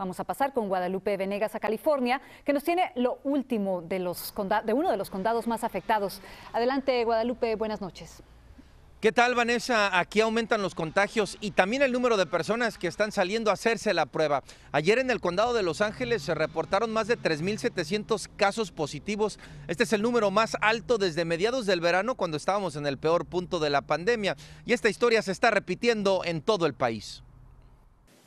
Vamos a pasar con Guadalupe Venegas a California, que nos tiene lo último de, los de uno de los condados más afectados. Adelante, Guadalupe, buenas noches. ¿Qué tal, Vanessa? Aquí aumentan los contagios y también el número de personas que están saliendo a hacerse la prueba. Ayer en el condado de Los Ángeles se reportaron más de 3.700 casos positivos. Este es el número más alto desde mediados del verano, cuando estábamos en el peor punto de la pandemia. Y esta historia se está repitiendo en todo el país.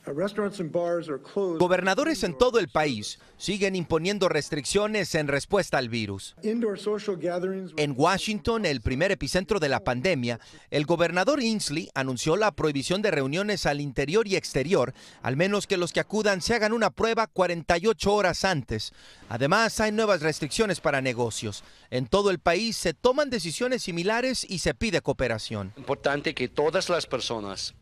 Gobernadores en todo el país siguen imponiendo restricciones en respuesta al virus. En Washington, el primer epicentro de la pandemia, el gobernador Inslee anunció la prohibición de reuniones al interior y exterior, al menos que los que acudan se hagan una prueba 48 horas antes. Además, hay nuevas restricciones para negocios. En todo el país se toman decisiones similares y se pide cooperación. Importante que todas las personas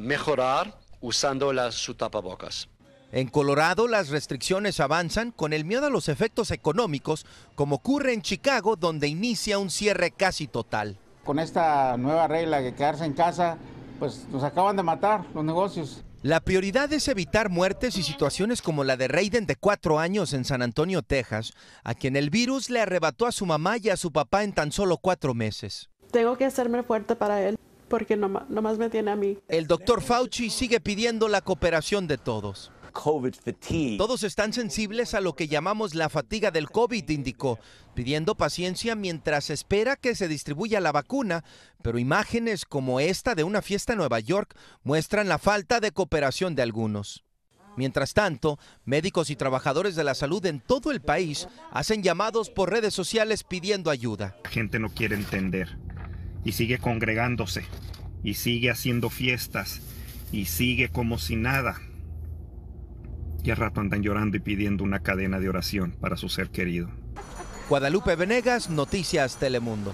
mejorar usando las, su tapabocas. En Colorado las restricciones avanzan con el miedo a los efectos económicos, como ocurre en Chicago, donde inicia un cierre casi total. Con esta nueva regla de quedarse en casa, pues nos acaban de matar los negocios. La prioridad es evitar muertes y situaciones como la de Raiden de cuatro años en San Antonio, Texas, a quien el virus le arrebató a su mamá y a su papá en tan solo cuatro meses. Tengo que hacerme fuerte para él porque nomás, me tiene a mí. El doctor Fauci sigue pidiendo la cooperación de todos. Todos están sensibles a lo que llamamos la fatiga del COVID, indicó, pidiendo paciencia mientras espera que se distribuya la vacuna, pero imágenes como esta de una fiesta en Nueva York muestran la falta de cooperación de algunos. Mientras tanto, médicos y trabajadores de la salud en todo el país hacen llamados por redes sociales pidiendo ayuda. La gente no quiere entender y sigue congregándose y sigue haciendo fiestas y sigue como si nada. Y al rato andan llorando y pidiendo una cadena de oración para su ser querido. Guadalupe Venegas, Noticias Telemundo.